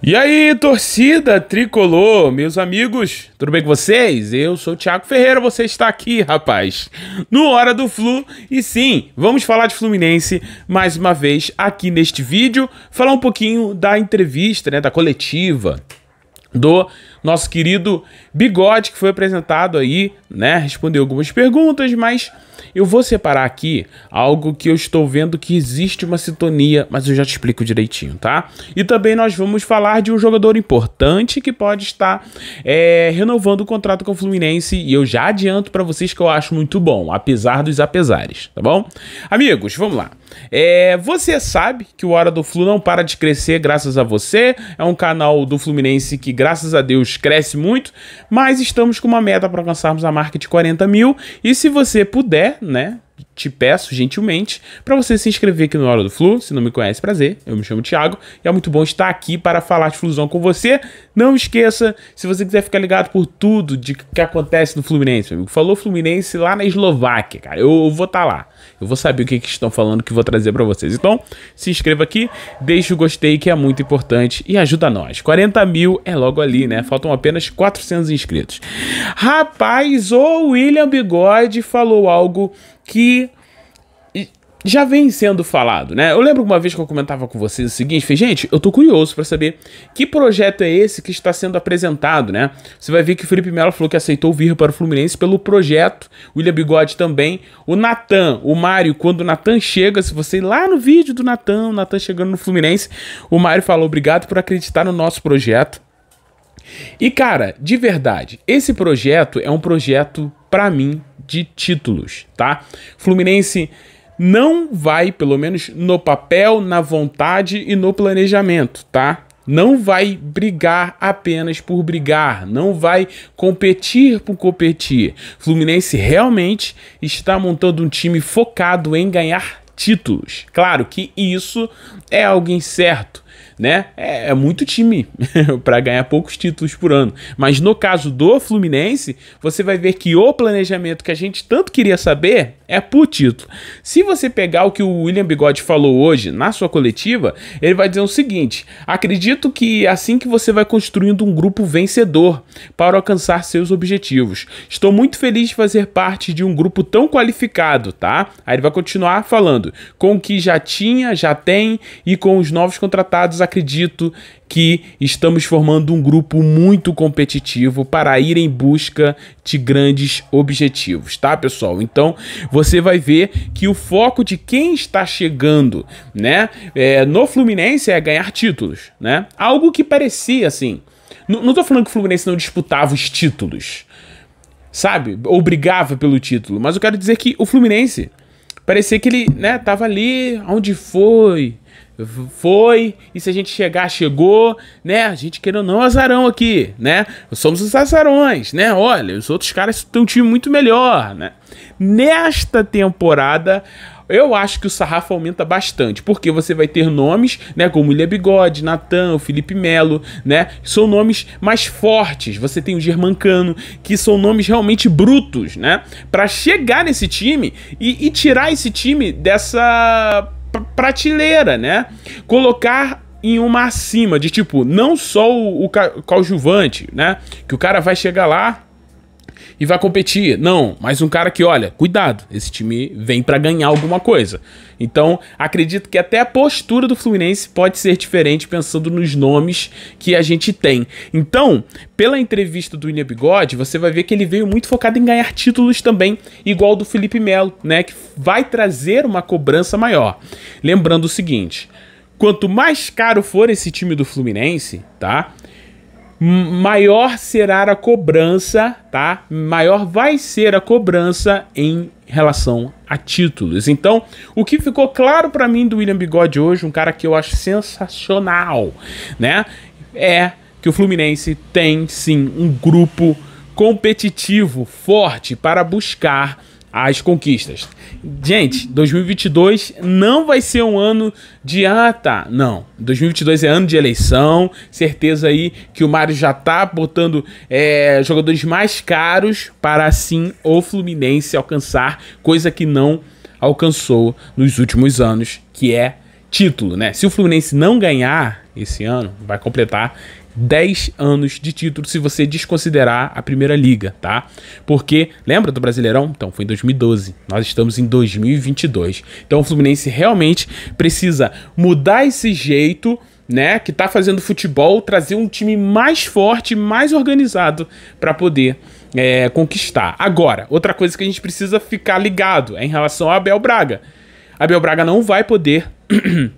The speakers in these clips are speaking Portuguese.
E aí, torcida tricolor, meus amigos, tudo bem com vocês? Eu sou o Thiago Ferreira, você está aqui, rapaz, no Hora do Flu. E sim, vamos falar de Fluminense mais uma vez aqui neste vídeo, falar um pouquinho da entrevista, né, da coletiva do nosso querido Bigode, que foi apresentado aí, né? Respondeu algumas perguntas, mas eu vou separar aqui algo que eu estou vendo que existe uma sintonia, mas eu já te explico direitinho, tá? E também nós vamos falar de um jogador importante que pode estar é, renovando o contrato com o Fluminense e eu já adianto para vocês que eu acho muito bom, apesar dos apesares, tá bom? Amigos, vamos lá. É, você sabe que o Hora do Flu não para de crescer graças a você, é um canal do Fluminense que, graças a Deus, cresce muito, mas estamos com uma meta para alcançarmos a marca de 40 mil. E se você puder, né? te peço gentilmente para você se inscrever aqui no Hora do Flu. Se não me conhece, prazer. Eu me chamo Thiago e é muito bom estar aqui para falar de flusão com você. Não esqueça, se você quiser ficar ligado por tudo de que acontece no Fluminense, meu amigo. Falou Fluminense lá na Eslováquia, cara. Eu, eu vou estar tá lá. Eu vou saber o que, que estão falando que vou trazer para vocês. Então, se inscreva aqui, deixe o gostei que é muito importante e ajuda nós. 40 mil é logo ali, né? Faltam apenas 400 inscritos. Rapaz, o William Bigode falou algo que já vem sendo falado, né? Eu lembro uma vez que eu comentava com vocês o seguinte, falei, gente, eu tô curioso para saber que projeto é esse que está sendo apresentado, né? Você vai ver que o Felipe Melo falou que aceitou vir para o Fluminense pelo projeto, o William Bigode também, o Natan, o Mário, quando o Natan chega, se você ir lá no vídeo do Natan, o Natan chegando no Fluminense, o Mário falou obrigado por acreditar no nosso projeto. E cara, de verdade, esse projeto é um projeto para mim de títulos, tá? Fluminense não vai, pelo menos no papel, na vontade e no planejamento, tá? Não vai brigar apenas por brigar, não vai competir por competir. Fluminense realmente está montando um time focado em ganhar títulos. Claro que isso é algo incerto, né? É, é muito time para ganhar poucos títulos por ano. Mas no caso do Fluminense, você vai ver que o planejamento que a gente tanto queria saber é por título. Se você pegar o que o William Bigode falou hoje na sua coletiva, ele vai dizer o seguinte: acredito que é assim que você vai construindo um grupo vencedor para alcançar seus objetivos. Estou muito feliz de fazer parte de um grupo tão qualificado, tá? Aí ele vai continuar falando com o que já tinha, já tem e com os novos contratados, acredito que estamos formando um grupo muito competitivo para ir em busca de grandes objetivos, tá, pessoal? Então você vai ver que o foco de quem está chegando, né, é, no Fluminense é ganhar títulos, né? Algo que parecia assim. N não tô falando que o Fluminense não disputava os títulos, sabe? Ou brigava pelo título, mas eu quero dizer que o Fluminense parecia que ele, né, tava ali onde foi foi, e se a gente chegar, chegou, né? A gente querendo não azarão aqui, né? Somos os azarões, né? Olha, os outros caras têm um time muito melhor, né? Nesta temporada, eu acho que o sarrafo aumenta bastante, porque você vai ter nomes, né, como William Bigode, Natan, Felipe Melo, né, são nomes mais fortes. Você tem o Germancano, que são nomes realmente brutos, né, para chegar nesse time e, e tirar esse time dessa prateleira, né? Colocar em uma acima de tipo, não só o, o coadjuvante, né? Que o cara vai chegar lá e vai competir. Não, mas um cara que, olha, cuidado, esse time vem para ganhar alguma coisa. Então, acredito que até a postura do Fluminense pode ser diferente pensando nos nomes que a gente tem. Então, pela entrevista do William Bigode, você vai ver que ele veio muito focado em ganhar títulos também, igual do Felipe Melo, né, que vai trazer uma cobrança maior. Lembrando o seguinte, quanto mais caro for esse time do Fluminense, tá? maior será a cobrança, tá? Maior vai ser a cobrança em relação a títulos. Então, o que ficou claro para mim do William Bigode hoje, um cara que eu acho sensacional, né? É que o Fluminense tem sim um grupo competitivo forte para buscar as conquistas. Gente, 2022 não vai ser um ano de ah tá, não. 2022 é ano de eleição, certeza aí que o Mário já tá botando é, jogadores mais caros para assim o Fluminense alcançar coisa que não alcançou nos últimos anos, que é título, né? Se o Fluminense não ganhar esse ano, vai completar 10 anos de título se você desconsiderar a Primeira Liga, tá? Porque, lembra do Brasileirão? Então, foi em 2012. Nós estamos em 2022. Então, o Fluminense realmente precisa mudar esse jeito né, que tá fazendo futebol, trazer um time mais forte, mais organizado para poder é, conquistar. Agora, outra coisa que a gente precisa ficar ligado é em relação a Abel Braga. Abel Braga não vai poder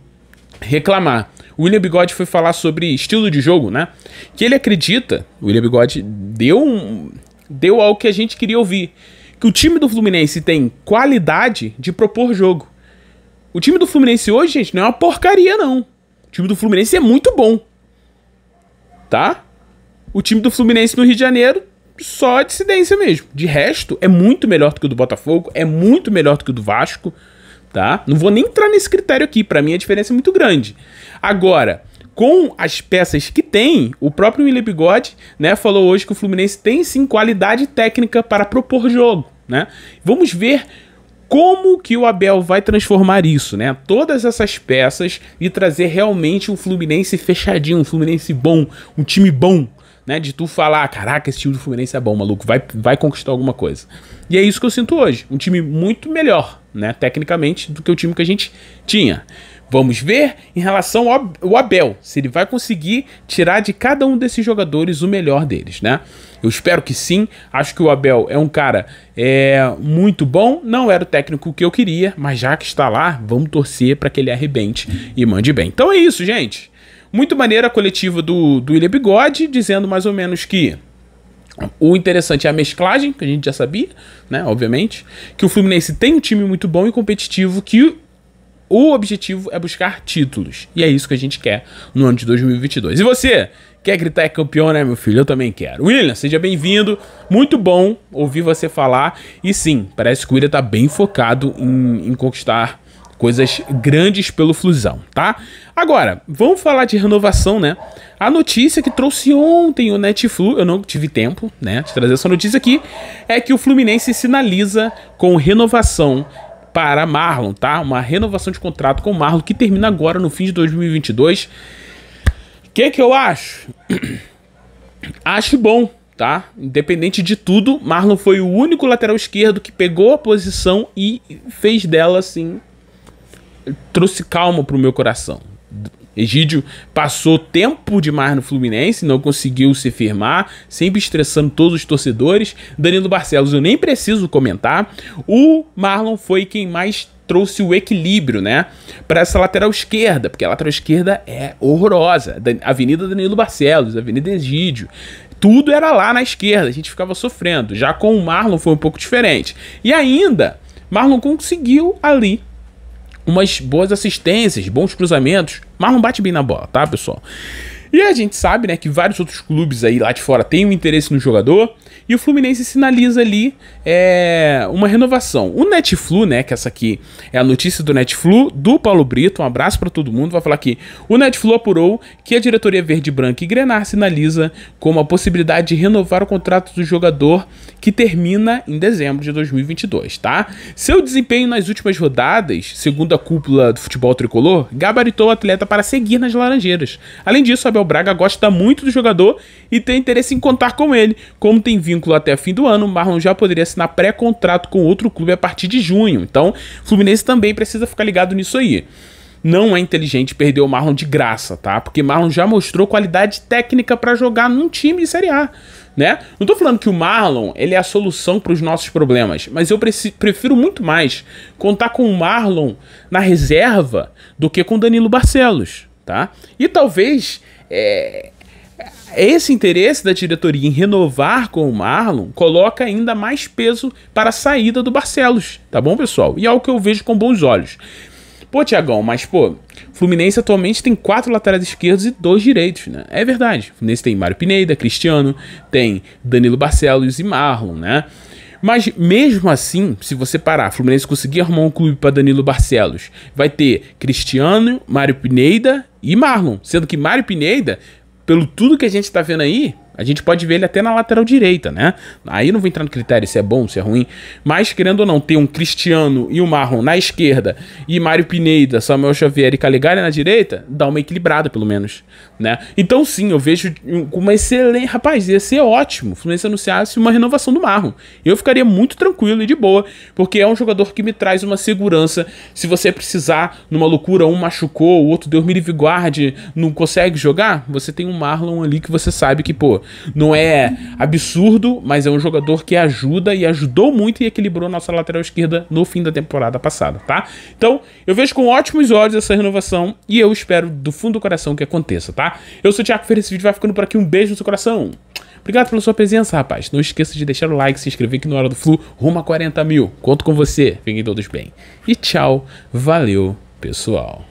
reclamar o William Bigode foi falar sobre estilo de jogo, né? Que ele acredita, o William Bigode deu um, deu algo que a gente queria ouvir, que o time do Fluminense tem qualidade de propor jogo. O time do Fluminense hoje, gente, não é uma porcaria não. O time do Fluminense é muito bom. Tá? O time do Fluminense no Rio de Janeiro só dissidência mesmo. De resto, é muito melhor do que o do Botafogo, é muito melhor do que o do Vasco tá? Não vou nem entrar nesse critério aqui, para mim a diferença é muito grande. Agora, com as peças que tem, o próprio William Bigode, né, falou hoje que o Fluminense tem sim qualidade técnica para propor jogo, né? Vamos ver como que o Abel vai transformar isso, né? Todas essas peças e trazer realmente um Fluminense fechadinho, um Fluminense bom, um time bom, né? De tu falar, caraca, esse time do Fluminense é bom, maluco, vai, vai conquistar alguma coisa. E é isso que eu sinto hoje, um time muito melhor, né, tecnicamente, do que o time que a gente tinha. Vamos ver em relação ao Abel, se ele vai conseguir tirar de cada um desses jogadores o melhor deles, né? Eu espero que sim. Acho que o Abel é um cara é, muito bom. Não era o técnico que eu queria, mas já que está lá, vamos torcer para que ele arrebente e mande bem. Então é isso, gente. Muito maneira a coletiva do, do William Bigode, dizendo mais ou menos que o interessante é a mesclagem, que a gente já sabia, né? Obviamente. Que o Fluminense tem um time muito bom e competitivo, que o objetivo é buscar títulos. E é isso que a gente quer no ano de 2022. E você? Quer gritar é campeão, né, meu filho? Eu também quero. William, seja bem-vindo. Muito bom ouvir você falar. E sim, parece que o William tá bem focado em, em conquistar Coisas grandes pelo Flusão, tá? Agora, vamos falar de renovação, né? A notícia que trouxe ontem o Netflix, eu não tive tempo, né, de trazer essa notícia aqui, é que o Fluminense sinaliza com renovação para Marlon, tá? Uma renovação de contrato com o Marlon que termina agora no fim de 2022. O que que eu acho? acho bom, tá? Independente de tudo, Marlon foi o único lateral esquerdo que pegou a posição e fez dela assim trouxe calma pro meu coração. Egídio passou tempo demais no Fluminense, não conseguiu se firmar, sempre estressando todos os torcedores. Danilo Barcelos, eu nem preciso comentar. O Marlon foi quem mais trouxe o equilíbrio, né, para essa lateral esquerda, porque a lateral esquerda é horrorosa. Avenida Danilo Barcelos, Avenida Egídio, tudo era lá na esquerda, a gente ficava sofrendo. Já com o Marlon foi um pouco diferente. E ainda, Marlon conseguiu ali umas boas assistências, bons cruzamentos, mas não bate bem na bola, tá, pessoal? E a gente sabe, né, que vários outros clubes aí lá de fora têm um interesse no jogador. E o Fluminense sinaliza ali é, uma renovação. O Netflu, né, que é essa aqui é a notícia do Netflu, do Paulo Brito, um abraço para todo mundo, vai falar aqui. O Netflu apurou que a diretoria verde, branca e grenar sinaliza como a possibilidade de renovar o contrato do jogador que termina em dezembro de 2022, tá? Seu desempenho nas últimas rodadas, segundo a cúpula do futebol tricolor, gabaritou o atleta para seguir nas Laranjeiras. Além disso, Abel Braga gosta muito do jogador e tem interesse em contar com ele, como tem vindo vínculo até o fim do ano, Marlon já poderia assinar pré-contrato com outro clube a partir de junho. Então, o Fluminense também precisa ficar ligado nisso aí não é inteligente perder o Marlon de graça, tá? Porque Marlon já mostrou qualidade técnica para jogar num time de Série A, né? Não tô falando que o Marlon, ele é a solução para os nossos problemas, mas eu prefiro muito mais contar com o Marlon na reserva do que com Danilo Barcelos, tá? E talvez é, esse interesse da diretoria em renovar com o Marlon coloca ainda mais peso para a saída do Barcelos, tá bom, pessoal? E é algo que eu vejo com bons olhos. Pô, Tiagão, mas pô, Fluminense atualmente tem quatro laterais esquerdos e dois direitos, né? É verdade. Fluminense tem Mário Pineda, Cristiano, tem Danilo Barcelos e Marlon, né? Mas mesmo assim, se você parar, Fluminense conseguir arrumar um clube para Danilo Barcelos, vai ter Cristiano, Mário Pineda e Marlon, sendo que Mário Pineda pelo tudo que a gente está vendo aí, a gente pode ver ele até na lateral direita, né? Aí não vou entrar no critério se é bom, se é ruim. Mas, querendo ou não, ter um Cristiano e o um Marron na esquerda e Mário Pineda, Samuel Xavier e Caligari na direita, dá uma equilibrada, pelo menos, né? Então, sim, eu vejo uma excelente... Rapaz, ia ser ótimo o Fluminense anunciasse uma renovação do Marron. Eu ficaria muito tranquilo e de boa, porque é um jogador que me traz uma segurança. Se você precisar, numa loucura, um machucou, o outro deu me guarde, não consegue jogar, você tem um Marlon ali que você sabe que, pô, não é absurdo, mas é um jogador que ajuda e ajudou muito e equilibrou nossa lateral esquerda no fim da temporada passada, tá? Então, eu vejo com ótimos olhos essa renovação e eu espero do fundo do coração que aconteça, tá? Eu sou o Thiago Ferreira, esse vídeo vai ficando por aqui. Um beijo no seu coração. Obrigado pela sua presença, rapaz. Não esqueça de deixar o like, se inscrever aqui no Hora do Flu, rumo a 40 mil. Conto com você. Fiquem todos bem. E tchau. Valeu, pessoal.